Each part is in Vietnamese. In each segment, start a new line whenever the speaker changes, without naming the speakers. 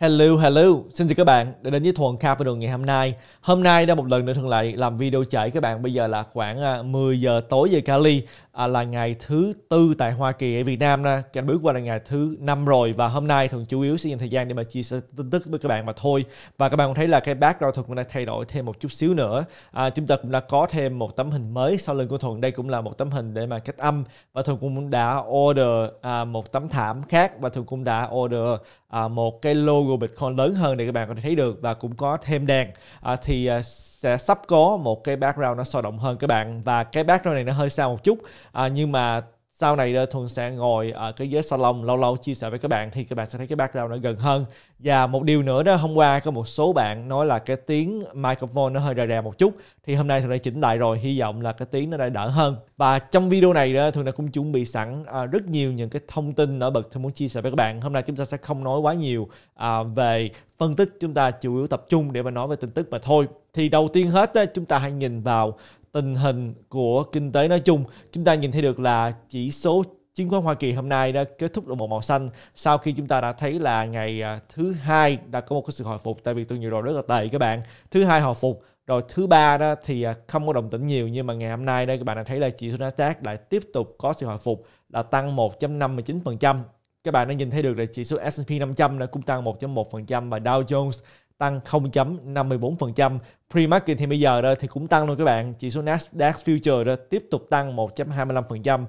Hello, hello, xin chào các bạn đã đến với Thuận Capital ngày hôm nay Hôm nay đã một lần nữa thường lại làm video chạy các bạn Bây giờ là khoảng 10 à, giờ tối về Cali à, Là ngày thứ tư tại Hoa Kỳ, ở Việt Nam ra Cảnh bước qua là ngày thứ năm rồi Và hôm nay thường chủ yếu sẽ dành thời gian để mà chia sẻ tin tức với các bạn mà thôi Và các bạn cũng thấy là cái background Thuận cũng đã thay đổi thêm một chút xíu nữa à, Chúng ta cũng đã có thêm một tấm hình mới sau lưng của Thuận Đây cũng là một tấm hình để mà cách âm Và Thuận cũng đã order à, một tấm thảm khác Và Thuận cũng đã order à, một cái logo Google Bitcoin lớn hơn để các bạn có thể thấy được và cũng có thêm đèn à, thì à, sẽ sắp có một cái background nó sôi động hơn các bạn và cái background này nó hơi xa một chút à, nhưng mà sau này ờ, thuần sẽ ngồi ở cái ghế salon lâu lâu chia sẻ với các bạn thì các bạn sẽ thấy cái background nó gần hơn và một điều nữa đó hôm qua có một số bạn nói là cái tiếng microphone nó hơi rè rè một chút thì hôm nay thường đã chỉnh lại rồi hy vọng là cái tiếng nó đã đỡ hơn và trong video này đó thường đã cũng chuẩn bị sẵn ờ, rất nhiều những cái thông tin nổi bật thường muốn chia sẻ với các bạn hôm nay chúng ta sẽ không nói quá nhiều ờ, về phân tích chúng ta chủ yếu tập trung để mà nói về tin tức mà thôi thì đầu tiên hết chúng ta hãy nhìn vào tình hình của kinh tế nói chung chúng ta nhìn thấy được là chỉ số chứng khoán Hoa Kỳ hôm nay đã kết thúc độ một màu xanh sau khi chúng ta đã thấy là ngày à, thứ hai đã có một cái sự hồi phục tại vì tuần nhiều rồi rất là tệ các bạn thứ hai hồi phục rồi thứ ba đó thì à, không có đồng tĩnh nhiều nhưng mà ngày hôm nay đây các bạn đã thấy là chỉ số Nasdaq lại tiếp tục có sự hồi phục là tăng 1.59%. Các bạn đã nhìn thấy được là chỉ số S&P 500 đã cũng tăng 1.1% và Dow Jones tăng 0.54%. Pre-market thì bây giờ đó thì cũng tăng luôn các bạn. Chỉ số Nasdaq Future đó tiếp tục tăng 1.25%.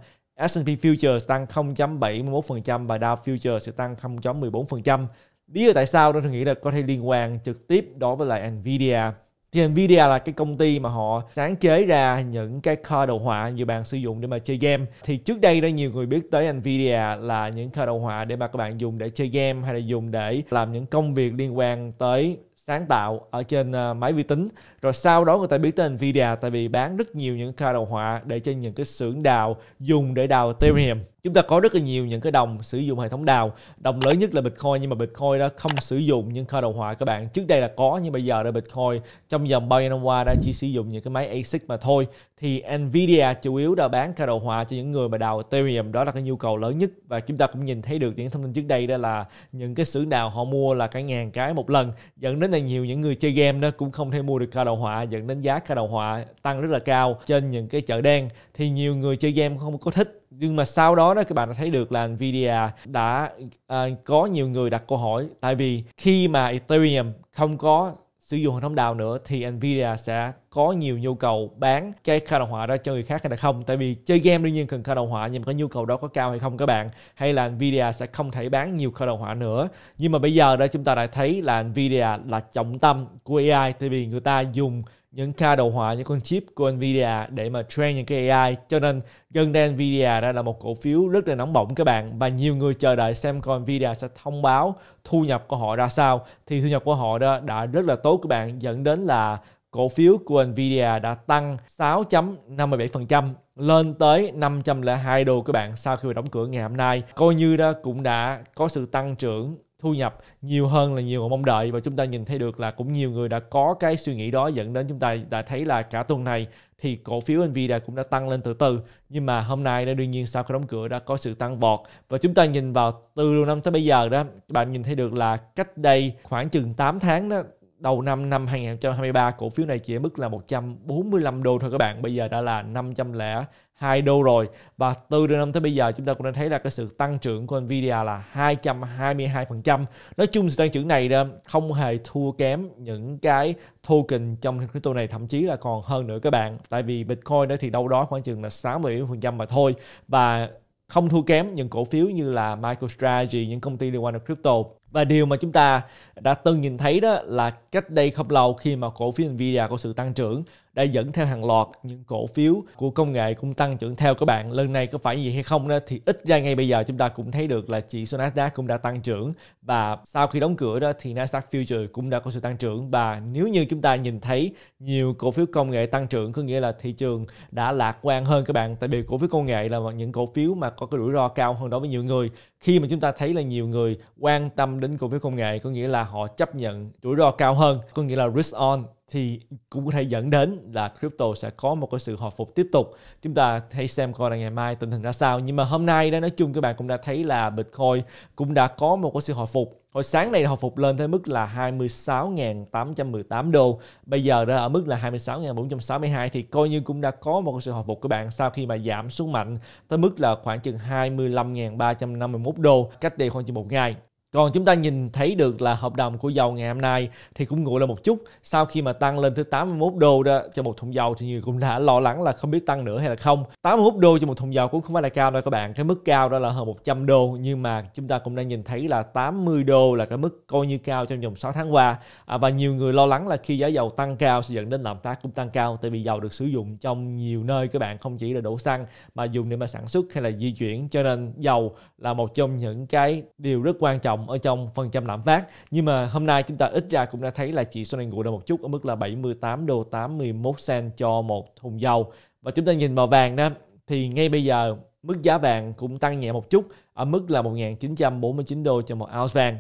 S&P Futures tăng 0.71% và Dow Futures sẽ tăng 0.14%. Lý do tại sao đó tôi nghĩ là có thể liên quan trực tiếp đối với lại Nvidia thì Nvidia là cái công ty mà họ sáng chế ra những cái card đồ họa như bạn sử dụng để mà chơi game thì trước đây đã nhiều người biết tới Nvidia là những card đồ họa để mà các bạn dùng để chơi game hay là dùng để làm những công việc liên quan tới sáng tạo ở trên ờ, máy vi tính rồi sau đó người ta biết tới Nvidia tại vì bán rất nhiều những card đồ họa để cho những cái xưởng đào dùng để đào Ethereum chúng ta có rất là nhiều những cái đồng sử dụng hệ thống đào đồng lớn nhất là bitcoin nhưng mà bitcoin đã không sử dụng những kho đồ họa các bạn trước đây là có nhưng bây giờ là bitcoin trong vòng bao nhiêu năm qua đã chỉ sử dụng những cái máy asic mà thôi thì nvidia chủ yếu đã bán kho đồ họa cho những người mà đào ethereum đó là cái nhu cầu lớn nhất và chúng ta cũng nhìn thấy được những thông tin trước đây đó là những cái xưởng đào họ mua là cả ngàn cái một lần dẫn đến là nhiều những người chơi game đó cũng không thể mua được kho đồ họa dẫn đến giá kho đồ họa tăng rất là cao trên những cái chợ đen thì nhiều người chơi game không có thích nhưng mà sau đó đó các bạn đã thấy được là Nvidia đã à, có nhiều người đặt câu hỏi tại vì khi mà Ethereum không có sử dụng hệ thống đào nữa thì Nvidia sẽ có nhiều nhu cầu bán cái khai đồng họa ra cho người khác hay là không tại vì chơi game đương nhiên cần khai đồng họa nhưng mà cái nhu cầu đó có cao hay không các bạn hay là Nvidia sẽ không thể bán nhiều khai đồng họa nữa nhưng mà bây giờ đó chúng ta đã thấy là Nvidia là trọng tâm của AI tại vì người ta dùng những ca đồ họa những con chip của Nvidia để mà train những cái AI cho nên gần đây Nvidia đã là một cổ phiếu rất là nóng bỏng các bạn và nhiều người chờ đợi xem coi Nvidia sẽ thông báo thu nhập của họ ra sao thì thu nhập của họ đó đã rất là tốt các bạn dẫn đến là cổ phiếu của Nvidia đã tăng 6.57% lên tới 502 đô các bạn sau khi đóng cửa ngày hôm nay coi như đó cũng đã có sự tăng trưởng thu nhập nhiều hơn là nhiều người mong đợi và chúng ta nhìn thấy được là cũng nhiều người đã có cái suy nghĩ đó dẫn đến chúng ta đã thấy là cả tuần này thì cổ phiếu Nvidia cũng đã tăng lên từ từ nhưng mà hôm nay đã đương nhiên sau khi đóng cửa đã có sự tăng vọt và chúng ta nhìn vào từ đầu năm tới bây giờ đó bạn nhìn thấy được là cách đây khoảng chừng 8 tháng đó đầu năm năm 2023 cổ phiếu này chỉ ở mức là 145 đô thôi các bạn bây giờ đã là 502 đô rồi và từ đầu năm tới bây giờ chúng ta cũng đã thấy là cái sự tăng trưởng của Nvidia là 222% nói chung sự tăng trưởng này không hề thua kém những cái token trong crypto này thậm chí là còn hơn nữa các bạn tại vì Bitcoin đó thì đâu đó khoảng chừng là 60% mà thôi và không thua kém những cổ phiếu như là MicroStrategy những công ty liên quan đến crypto và điều mà chúng ta đã từng nhìn thấy đó là cách đây không lâu khi mà cổ phiếu Nvidia có sự tăng trưởng đã dẫn theo hàng loạt những cổ phiếu của công nghệ cũng tăng trưởng theo các bạn lần này có phải gì hay không đó thì ít ra ngay bây giờ chúng ta cũng thấy được là chỉ số Nasdaq cũng đã tăng trưởng và sau khi đóng cửa đó thì Nasdaq Future cũng đã có sự tăng trưởng và nếu như chúng ta nhìn thấy nhiều cổ phiếu công nghệ tăng trưởng có nghĩa là thị trường đã lạc quan hơn các bạn tại vì cổ phiếu công nghệ là những cổ phiếu mà có cái rủi ro cao hơn đối với nhiều người khi mà chúng ta thấy là nhiều người quan tâm đến cổ phiếu công nghệ có nghĩa là họ chấp nhận rủi ro cao hơn có nghĩa là risk on thì cũng có thể dẫn đến là crypto sẽ có một cái sự hồi phục tiếp tục chúng ta hãy xem coi là ngày mai tình hình ra sao nhưng mà hôm nay đó nói chung các bạn cũng đã thấy là bitcoin cũng đã có một cái sự hồi phục hồi sáng này hồi phục lên tới mức là 26.818 đô bây giờ đã ở mức là 26.462 thì coi như cũng đã có một sự hồi phục các bạn sau khi mà giảm xuống mạnh tới mức là khoảng chừng 25.351 đô cách đây khoảng chừng một ngày còn chúng ta nhìn thấy được là hợp đồng của dầu ngày hôm nay thì cũng nguội là một chút sau khi mà tăng lên tới 81 đô đó cho một thùng dầu thì nhiều cũng đã lo lắng là không biết tăng nữa hay là không. 81 đô cho một thùng dầu cũng không phải là cao đâu các bạn. Cái mức cao đó là hơn 100 đô nhưng mà chúng ta cũng đang nhìn thấy là 80 đô là cái mức coi như cao trong vòng 6 tháng qua. À, và nhiều người lo lắng là khi giá dầu tăng cao sẽ dẫn đến lạm phát cũng tăng cao tại vì dầu được sử dụng trong nhiều nơi các bạn không chỉ là đổ xăng mà dùng để mà sản xuất hay là di chuyển cho nên dầu là một trong những cái điều rất quan trọng động ở trong phần trăm lạm phát nhưng mà hôm nay chúng ta ít ra cũng đã thấy là chỉ số này ngủ được một chút ở mức là 78 đô 81 cent cho một thùng dầu và chúng ta nhìn vào vàng đó thì ngay bây giờ mức giá vàng cũng tăng nhẹ một chút ở mức là 1.949 đô cho một ounce vàng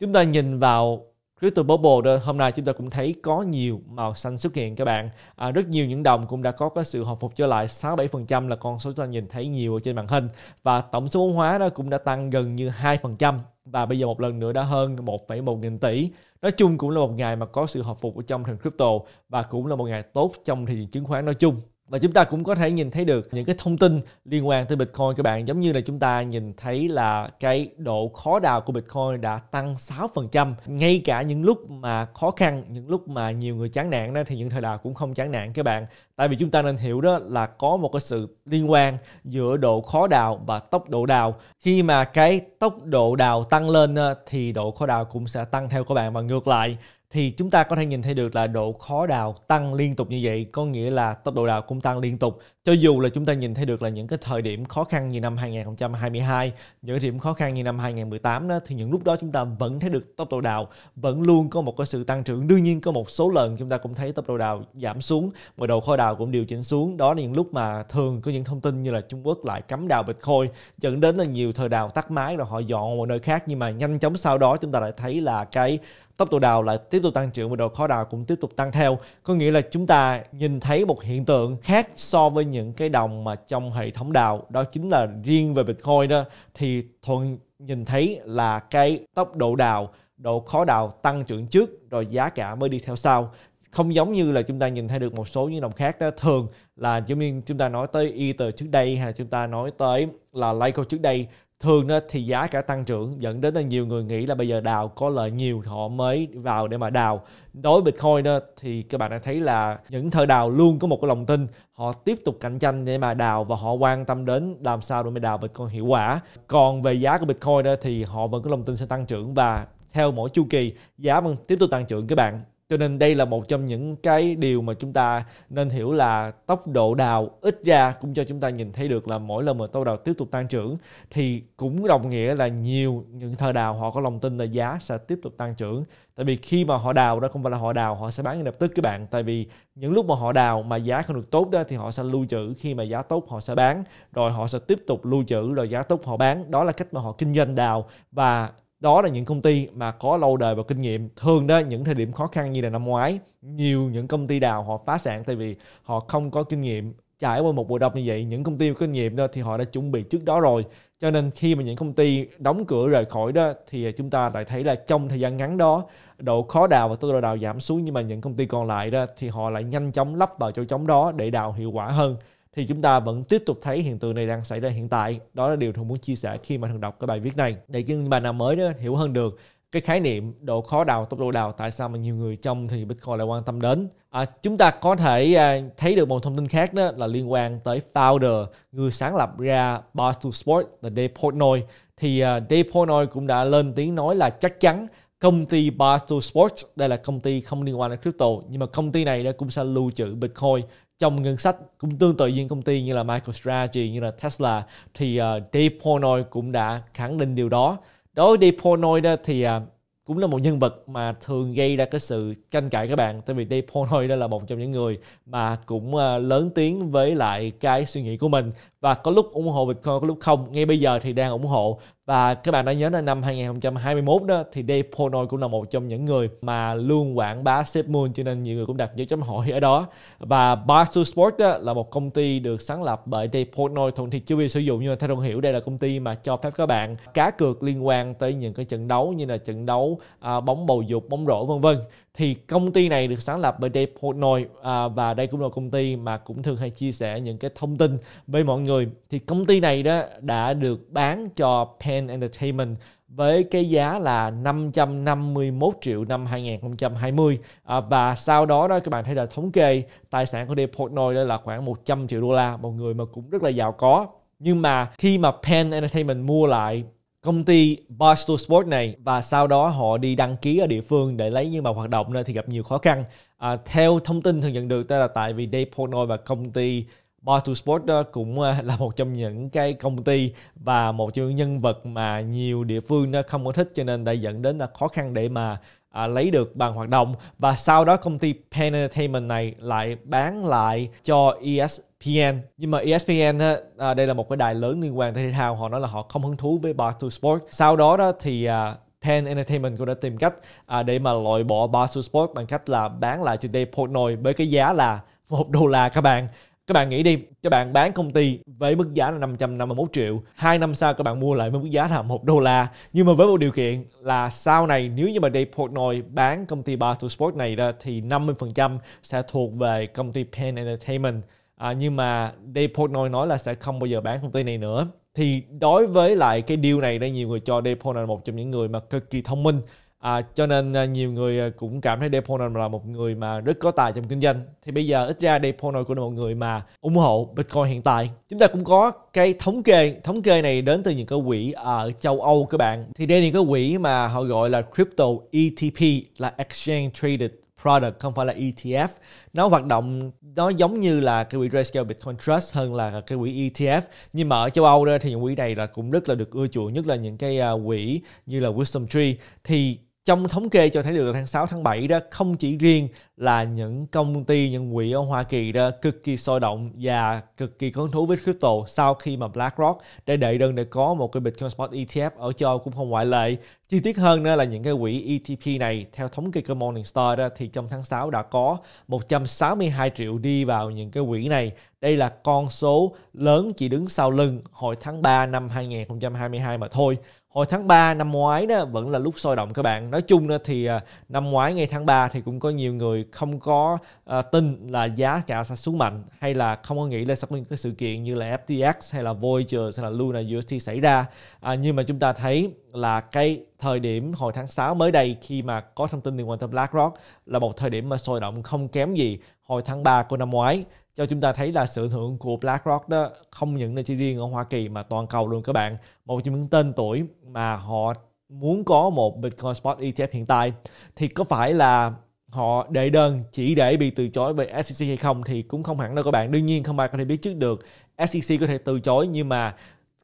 chúng ta nhìn vào Crypto Bubble hôm nay chúng ta cũng thấy có nhiều màu xanh xuất hiện các bạn. À, rất nhiều những đồng cũng đã có cái sự hồi phục trở lại 6-7% là con số chúng ta nhìn thấy nhiều ở trên màn hình và tổng số vốn hóa đó cũng đã tăng gần như 2% và bây giờ một lần nữa đã hơn 1,1 nghìn tỷ. Nói chung cũng là một ngày mà có sự hồi phục ở trong thị trường crypto và cũng là một ngày tốt trong thị trường chứng khoán nói chung và chúng ta cũng có thể nhìn thấy được những cái thông tin liên quan tới Bitcoin các bạn giống như là chúng ta nhìn thấy là cái độ khó đào của Bitcoin đã tăng 6% ngay cả những lúc mà khó khăn những lúc mà nhiều người chán nản đó thì những thời đào cũng không chán nản các bạn tại vì chúng ta nên hiểu đó là có một cái sự liên quan giữa độ khó đào và tốc độ đào khi mà cái tốc độ đào tăng lên thì độ khó đào cũng sẽ tăng theo các bạn và ngược lại thì chúng ta có thể nhìn thấy được là độ khó đào tăng liên tục như vậy có nghĩa là tốc độ đào cũng tăng liên tục cho dù là chúng ta nhìn thấy được là những cái thời điểm khó khăn như năm 2022, những cái điểm khó khăn như năm 2018 đó thì những lúc đó chúng ta vẫn thấy được tốc độ đào vẫn luôn có một cái sự tăng trưởng. Đương nhiên có một số lần chúng ta cũng thấy tốc độ đào giảm xuống, và đầu kho đào cũng điều chỉnh xuống. Đó là những lúc mà thường có những thông tin như là Trung Quốc lại cấm đào bịch Bitcoin dẫn đến là nhiều thời đào tắt máy rồi họ dọn một nơi khác nhưng mà nhanh chóng sau đó chúng ta lại thấy là cái tốc độ đào lại tiếp tục tăng trưởng và độ khó đào cũng tiếp tục tăng theo có nghĩa là chúng ta nhìn thấy một hiện tượng khác so với những cái đồng mà trong hệ thống đào đó chính là riêng về Bitcoin đó thì Thuận nhìn thấy là cái tốc độ đào độ khó đào tăng trưởng trước rồi giá cả mới đi theo sau không giống như là chúng ta nhìn thấy được một số những đồng khác đó thường là giống như chúng ta nói tới Ether trước đây hay là chúng ta nói tới là Litecoin trước đây thường thì giá cả tăng trưởng dẫn đến là nhiều người nghĩ là bây giờ đào có lợi nhiều họ mới vào để mà đào đối với bitcoin đó thì các bạn đã thấy là những thợ đào luôn có một cái lòng tin họ tiếp tục cạnh tranh để mà đào và họ quan tâm đến làm sao để mà đào bitcoin hiệu quả còn về giá của bitcoin đó thì họ vẫn có lòng tin sẽ tăng trưởng và theo mỗi chu kỳ giá vẫn tiếp tục tăng trưởng các bạn cho nên đây là một trong những cái điều mà chúng ta nên hiểu là tốc độ đào ít ra cũng cho chúng ta nhìn thấy được là mỗi lần mà tốc đào tiếp tục tăng trưởng thì cũng đồng nghĩa là nhiều những thợ đào họ có lòng tin là giá sẽ tiếp tục tăng trưởng tại vì khi mà họ đào đó không phải là họ đào họ sẽ bán ngay lập tức các bạn tại vì những lúc mà họ đào mà giá không được tốt đó thì họ sẽ lưu trữ khi mà giá tốt họ sẽ bán rồi họ sẽ tiếp tục lưu trữ rồi giá tốt họ bán đó là cách mà họ kinh doanh đào và đó là những công ty mà có lâu đời và kinh nghiệm thường đó những thời điểm khó khăn như là năm ngoái nhiều những công ty đào họ phá sản tại vì họ không có kinh nghiệm trải qua một buổi đọc như vậy những công ty có kinh nghiệm đó thì họ đã chuẩn bị trước đó rồi cho nên khi mà những công ty đóng cửa rời khỏi đó thì chúng ta lại thấy là trong thời gian ngắn đó độ khó đào và tốc độ đào giảm xuống nhưng mà những công ty còn lại đó thì họ lại nhanh chóng lắp vào chỗ trống đó để đào hiệu quả hơn thì chúng ta vẫn tiếp tục thấy hiện tượng này đang xảy ra hiện tại đó là điều thường muốn chia sẻ khi mà thường đọc cái bài viết này để những bạn nào mới đó hiểu hơn được cái khái niệm độ khó đào tốc độ đào tại sao mà nhiều người trong thì Bitcoin lại quan tâm đến à, chúng ta có thể à, thấy được một thông tin khác đó là liên quan tới founder người sáng lập ra Bar to Sport là Dave Portnoy thì à, Dave Portnoy cũng đã lên tiếng nói là chắc chắn công ty Bar Sports đây là công ty không liên quan đến crypto nhưng mà công ty này đã cũng sẽ lưu trữ Bitcoin trong ngân sách cũng tương tự những công ty như là MicroStrategy như là Tesla thì uh, Dave Portnoy cũng đã khẳng định điều đó đối với Dave Portnoy đó thì uh, cũng là một nhân vật mà thường gây ra cái sự tranh cãi các bạn tại vì Dave Portnoy đó là một trong những người mà cũng uh, lớn tiếng với lại cái suy nghĩ của mình và có lúc ủng hộ Bitcoin có lúc không ngay bây giờ thì đang ủng hộ và các bạn đã nhớ là năm 2021 đó thì Dave Portnoy cũng là một trong những người mà luôn quảng bá SafeMoon cho nên nhiều người cũng đặt dấu chấm hỏi ở đó và Barstool Sports đó là một công ty được sáng lập bởi Dave Portnoy thuận thì chưa bị sử dụng nhưng mà theo đồng hiểu đây là công ty mà cho phép các bạn cá cược liên quan tới những cái trận đấu như là trận đấu à, bóng bầu dục bóng rổ vân vân thì công ty này được sáng lập bởi Dave Portnoy à, và đây cũng là công ty mà cũng thường hay chia sẻ những cái thông tin với mọi người thì công ty này đó đã được bán cho Penn Entertainment với cái giá là 551 triệu năm 2020 à, và sau đó đó các bạn thấy là thống kê tài sản của Dave Portnoy đó là khoảng 100 triệu đô la một người mà cũng rất là giàu có nhưng mà khi mà Penn Entertainment mua lại công ty Barstool Sport này và sau đó họ đi đăng ký ở địa phương để lấy nhưng mà hoạt động nên thì gặp nhiều khó khăn. À, theo thông tin thường nhận được đó là tại vì Dave Portnoy và công ty Barstool Sport đó cũng à, là một trong những cái công ty và một trong những nhân vật mà nhiều địa phương nó không có thích cho nên đã dẫn đến là khó khăn để mà à, lấy được bằng hoạt động và sau đó công ty Penn Entertainment này lại bán lại cho ES ESPN nhưng mà ESPN á, à, đây là một cái đài lớn liên quan tới thể thao họ nói là họ không hứng thú với Barstool Sport sau đó đó thì à, Penn Entertainment cũng đã tìm cách à, để mà loại bỏ Barstool Sport bằng cách là bán lại cho Dave Portnoy với cái giá là một đô la các bạn các bạn nghĩ đi các bạn bán công ty với mức giá là 551 triệu hai năm sau các bạn mua lại với mức giá là một đô la nhưng mà với một điều kiện là sau này nếu như mà Dave Portnoy bán công ty Barstool Sport này ra thì 50% sẽ thuộc về công ty Penn Entertainment à, nhưng mà Deportnoy nói là sẽ không bao giờ bán công ty này nữa thì đối với lại cái điều này đây nhiều người cho Deportnoy là một trong những người mà cực kỳ thông minh à, cho nên à, nhiều người à, cũng cảm thấy Deportnoy là một người mà rất có tài trong kinh doanh thì bây giờ ít ra Deportnoy cũng là một người mà ủng hộ Bitcoin hiện tại chúng ta cũng có cái thống kê thống kê này đến từ những cái quỹ ở châu Âu các bạn thì đây là những cái quỹ mà họ gọi là crypto ETP là exchange traded product không phải là ETF nó hoạt động nó giống như là cái quỹ Grayscale Bitcoin Trust hơn là cái quỹ ETF nhưng mà ở châu Âu đó thì những quỹ này là cũng rất là được ưa chuộng nhất là những cái à, quỹ như là Wisdom Tree thì trong thống kê cho thấy được tháng 6 tháng 7 đó không chỉ riêng là những công ty những quỹ ở Hoa Kỳ đó cực kỳ sôi động và cực kỳ hứng thú với crypto sau khi mà BlackRock đã đệ đơn để có một cái Bitcoin Spot ETF ở châu Âu cũng không ngoại lệ. Chi tiết hơn nữa là những cái quỹ ETP này theo thống kê của Morningstar đó thì trong tháng 6 đã có 162 triệu đi vào những cái quỹ này. Đây là con số lớn chỉ đứng sau lưng hồi tháng 3 năm 2022 mà thôi hồi tháng 3 năm ngoái đó vẫn là lúc sôi động các bạn nói chung đó thì à, năm ngoái ngay tháng 3 thì cũng có nhiều người không có uh, tin là giá cả sẽ xuống mạnh hay là không có nghĩ là sẽ có những cái sự kiện như là FTX hay là Voyager hay là Luna UST xảy ra à, nhưng mà chúng ta thấy là cái thời điểm hồi tháng 6 mới đây khi mà có thông tin liên quan tới BlackRock là một thời điểm mà sôi động không kém gì hồi tháng 3 của năm ngoái cho chúng ta thấy là sự ảnh hưởng của BlackRock đó không những là chỉ riêng ở Hoa Kỳ mà toàn cầu luôn các bạn một trong những tên tuổi mà họ muốn có một Bitcoin Spot ETF hiện tại thì có phải là họ đệ đơn chỉ để bị từ chối bởi SEC hay không thì cũng không hẳn đâu các bạn đương nhiên không ai có thể biết trước được SEC có thể từ chối nhưng mà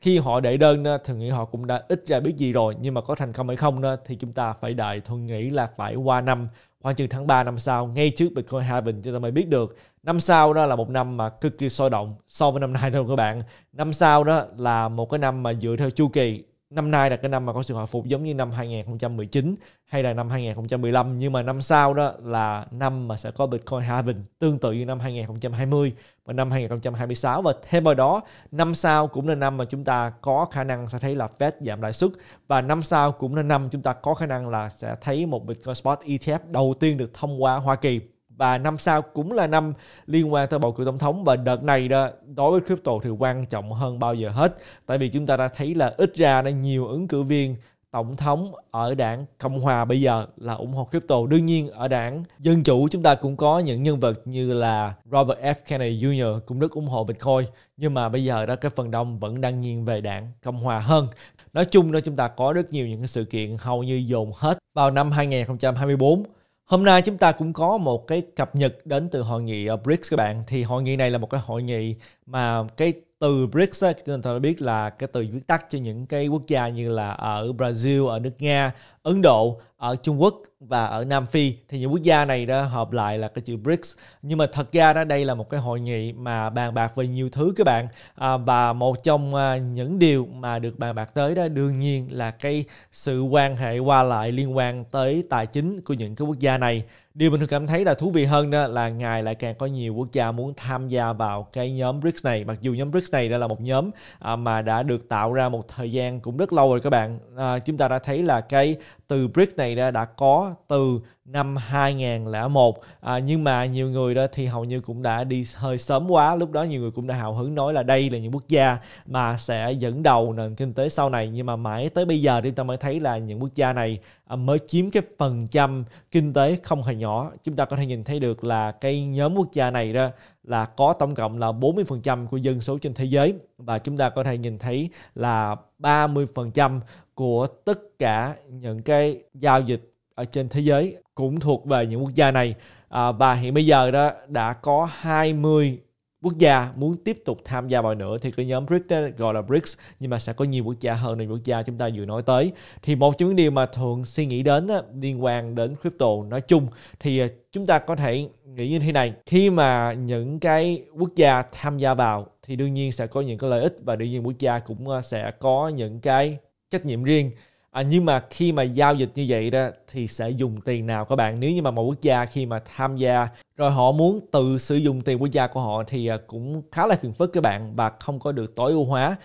khi họ đệ đơn thì nghĩ họ cũng đã ít ra biết gì rồi nhưng mà có thành công hay không thì chúng ta phải đợi thuận nghĩ là phải qua năm khoảng chừng tháng 3 năm sau ngay trước Bitcoin halving cho ta mới biết được năm sau đó là một năm mà cực kỳ sôi động so với năm nay đâu các bạn năm sau đó là một cái năm mà dựa theo chu kỳ năm nay là cái năm mà có sự hồi phục giống như năm 2019 hay là năm 2015 nhưng mà năm sau đó là năm mà sẽ có Bitcoin halving tương tự như năm 2020 và năm 2026 và thêm vào đó năm sau cũng là năm mà chúng ta có khả năng sẽ thấy là Fed giảm lãi suất và năm sau cũng là năm chúng ta có khả năng là sẽ thấy một Bitcoin spot ETF đầu tiên được thông qua Hoa Kỳ và năm sau cũng là năm liên quan tới bầu cử tổng thống và đợt này đó đối với crypto thì quan trọng hơn bao giờ hết tại vì chúng ta đã thấy là ít ra là nhiều ứng cử viên tổng thống ở đảng Cộng hòa bây giờ là ủng hộ crypto. Đương nhiên ở đảng Dân chủ chúng ta cũng có những nhân vật như là Robert F Kennedy Jr. cũng rất ủng hộ Bitcoin, nhưng mà bây giờ đó cái phần đông vẫn đang nghiêng về đảng Cộng hòa hơn. Nói chung đó chúng ta có rất nhiều những cái sự kiện hầu như dồn hết vào năm 2024 Hôm nay chúng ta cũng có một cái cập nhật đến từ hội nghị ờ, BRICS các bạn. Thì hội nghị này là một cái hội nghị mà cái từ BRICS á, chúng ta biết là cái từ viết tắt cho những cái quốc gia như là ở Brazil, ở nước Nga, Ấn Độ, ở Trung Quốc và ở Nam Phi thì những quốc gia này đã hợp lại là cái chữ BRICS nhưng mà thật ra đó đây là một cái hội nghị mà bàn bạc về nhiều thứ các bạn à, và một trong à, những điều mà được bàn bạc tới đó đương nhiên là cái sự quan hệ qua lại liên quan tới tài chính của những cái quốc gia này điều mình cảm thấy là thú vị hơn đó là ngày lại càng có nhiều quốc gia muốn tham gia vào cái nhóm BRICS này mặc dù nhóm BRICS này đã là một nhóm à, mà đã được tạo ra một thời gian cũng rất lâu rồi các bạn à, chúng ta đã thấy là cái từ BRICS này này đã có từ năm 2001 à, nhưng mà nhiều người đó thì hầu như cũng đã đi hơi sớm quá lúc đó nhiều người cũng đã hào hứng nói là đây là những quốc gia mà sẽ dẫn đầu nền kinh tế sau này nhưng mà mãi tới bây giờ thì ta mới thấy là những quốc gia này à, mới chiếm cái phần trăm kinh tế không hề nhỏ chúng ta có thể nhìn thấy được là cái nhóm quốc gia này đó là có tổng cộng là 40% của dân số trên thế giới và chúng ta có thể nhìn thấy là 30% của tất cả những cái giao dịch ở trên thế giới cũng thuộc về những quốc gia này à, và hiện bây giờ đó đã có 20 quốc gia muốn tiếp tục tham gia vào nữa thì cái nhóm BRICS đó gọi là BRICS nhưng mà sẽ có nhiều quốc gia hơn là quốc gia chúng ta vừa nói tới thì một trong những điều mà thường suy nghĩ đến đó, liên quan đến crypto nói chung thì à, chúng ta có thể nghĩ như thế này khi mà những cái quốc gia tham gia vào thì đương nhiên sẽ có những cái lợi ích và đương nhiên quốc gia cũng à, sẽ có những cái trách nhiệm riêng à, nhưng mà khi mà giao dịch như vậy đó thì sẽ dùng tiền nào các bạn nếu như mà một quốc gia khi mà tham gia rồi họ muốn tự sử dụng tiền quốc gia của họ thì à, cũng khá là phiền phức các bạn và không có được tối ưu hóa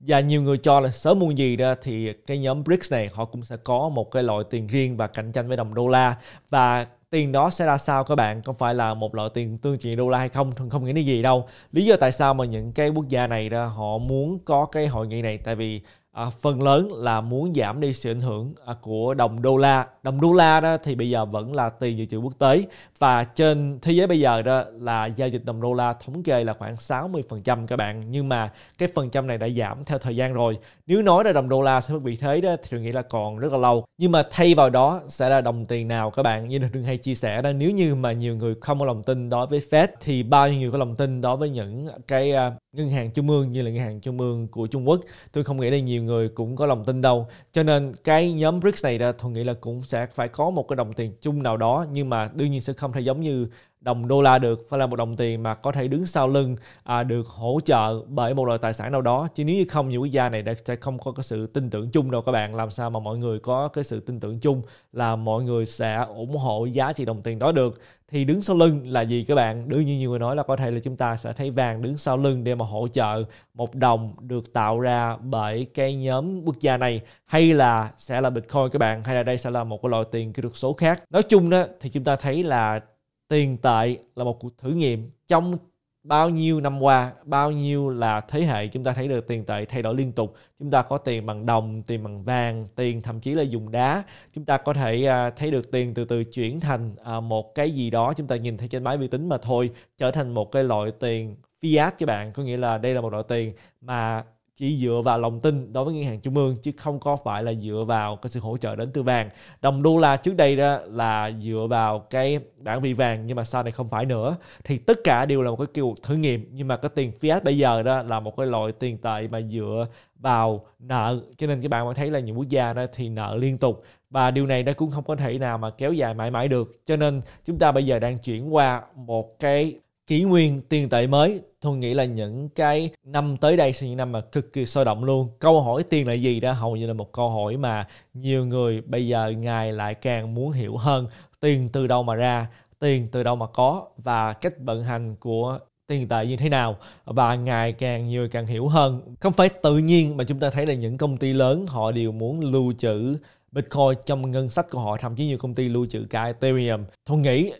và nhiều người cho là sớm muộn gì đó thì cái nhóm BRICS này họ cũng sẽ có một cái loại tiền riêng và cạnh tranh với đồng đô la và tiền đó sẽ ra sao các bạn Có phải là một loại tiền tương trị đô la hay không thường không nghĩ đến gì đâu lý do tại sao mà những cái quốc gia này đó họ muốn có cái hội nghị này tại vì à, phần lớn là muốn giảm đi sự ảnh hưởng à, của đồng đô la đồng đô la đó thì bây giờ vẫn là tiền dự trữ quốc tế và trên thế giới bây giờ đó là giao dịch đồng đô la thống kê là khoảng 60% các bạn nhưng mà cái phần trăm này đã giảm theo thời gian rồi nếu nói là đồng đô la sẽ mất vị thế đó thì tôi nghĩ là còn rất là lâu nhưng mà thay vào đó sẽ là đồng tiền nào các bạn như đừng hay chia sẻ đó nếu như mà nhiều người không có lòng tin đối với Fed thì bao nhiêu người có lòng tin đối với những cái uh, ngân hàng trung ương như là ngân hàng trung ương của Trung Quốc tôi không nghĩ là nhiều người cũng có lòng tin đâu cho nên cái nhóm BRICS này là tôi nghĩ là cũng sẽ phải có một cái đồng tiền chung nào đó nhưng mà đương nhiên sẽ không thể giống như đồng đô la được phải là một đồng tiền mà có thể đứng sau lưng à, được hỗ trợ bởi một loại tài sản nào đó chứ nếu như không những quốc gia này sẽ không có cái sự tin tưởng chung đâu các bạn làm sao mà mọi người có cái sự tin tưởng chung là mọi người sẽ ủng hộ giá trị đồng tiền đó được thì đứng sau lưng là gì các bạn đương nhiên nhiều người nói là có thể là chúng ta sẽ thấy vàng đứng sau lưng để mà hỗ trợ một đồng được tạo ra bởi cái nhóm quốc gia này hay là sẽ là bitcoin các bạn hay là đây sẽ là một cái loại tiền kỹ thuật số khác nói chung đó thì chúng ta thấy là tiền tệ là một cuộc thử nghiệm trong bao nhiêu năm qua bao nhiêu là thế hệ chúng ta thấy được tiền tệ thay đổi liên tục chúng ta có tiền bằng đồng tiền bằng vàng tiền thậm chí là dùng đá chúng ta có thể à, thấy được tiền từ từ chuyển thành à, một cái gì đó chúng ta nhìn thấy trên máy vi tính mà thôi trở thành một cái loại tiền fiat các bạn có nghĩa là đây là một loại tiền mà chỉ dựa vào lòng tin đối với ngân hàng trung ương chứ không có phải là dựa vào cái sự hỗ trợ đến từ vàng đồng đô la trước đây đó là dựa vào cái bản vị vàng nhưng mà sau này không phải nữa thì tất cả đều là một cái kiểu thử nghiệm nhưng mà cái tiền fiat bây giờ đó là một cái loại tiền tệ mà dựa vào nợ cho nên các bạn có thấy là những quốc gia đó thì nợ liên tục và điều này nó cũng không có thể nào mà kéo dài mãi mãi được cho nên chúng ta bây giờ đang chuyển qua một cái kỷ nguyên tiền tệ mới tôi nghĩ là những cái năm tới đây sẽ những năm mà cực kỳ sôi động luôn câu hỏi tiền là gì đã hầu như là một câu hỏi mà nhiều người bây giờ ngày lại càng muốn hiểu hơn tiền từ đâu mà ra tiền từ đâu mà có và cách vận hành của tiền tệ như thế nào và ngày càng nhiều càng hiểu hơn không phải tự nhiên mà chúng ta thấy là những công ty lớn họ đều muốn lưu trữ Bitcoin trong ngân sách của họ thậm chí nhiều công ty lưu trữ cả Ethereum tôi nghĩ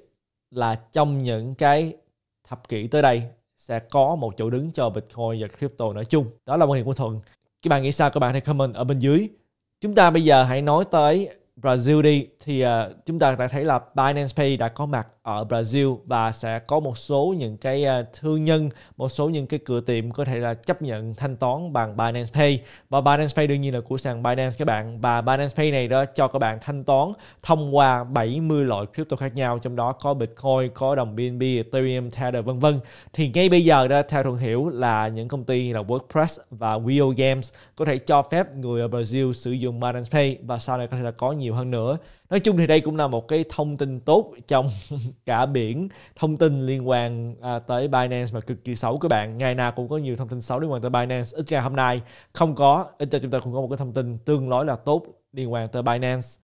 là trong những cái thập kỷ tới đây sẽ có một chỗ đứng cho Bitcoin và crypto nói chung. Đó là quan điểm của Thuận. Các bạn nghĩ sao? Các bạn hãy comment ở bên dưới. Chúng ta bây giờ hãy nói tới Brazil đi. Thì uh, chúng ta đã thấy là Binance Pay đã có mặt ở Brazil và sẽ có một số những cái à, thương nhân, một số những cái cửa tiệm có thể là chấp nhận thanh toán bằng Binance Pay và Binance Pay đương nhiên là của sàn Binance các bạn và Binance Pay này đó cho các bạn thanh toán thông qua 70 loại crypto khác nhau trong đó có Bitcoin, có đồng BNB, Ethereum, Tether vân vân. Thì ngay bây giờ đó theo thuận hiểu là những công ty như là WordPress và Wheel Games có thể cho phép người ở Brazil sử dụng Binance Pay và sau này có thể là có nhiều hơn nữa nói chung thì đây cũng là một cái thông tin tốt trong cả biển thông tin liên quan à, tới Binance mà cực kỳ xấu các bạn ngày nào cũng có nhiều thông tin xấu liên quan tới Binance ít ra hôm nay không có ít ra chúng ta cũng có một cái thông tin tương đối là tốt liên quan tới Binance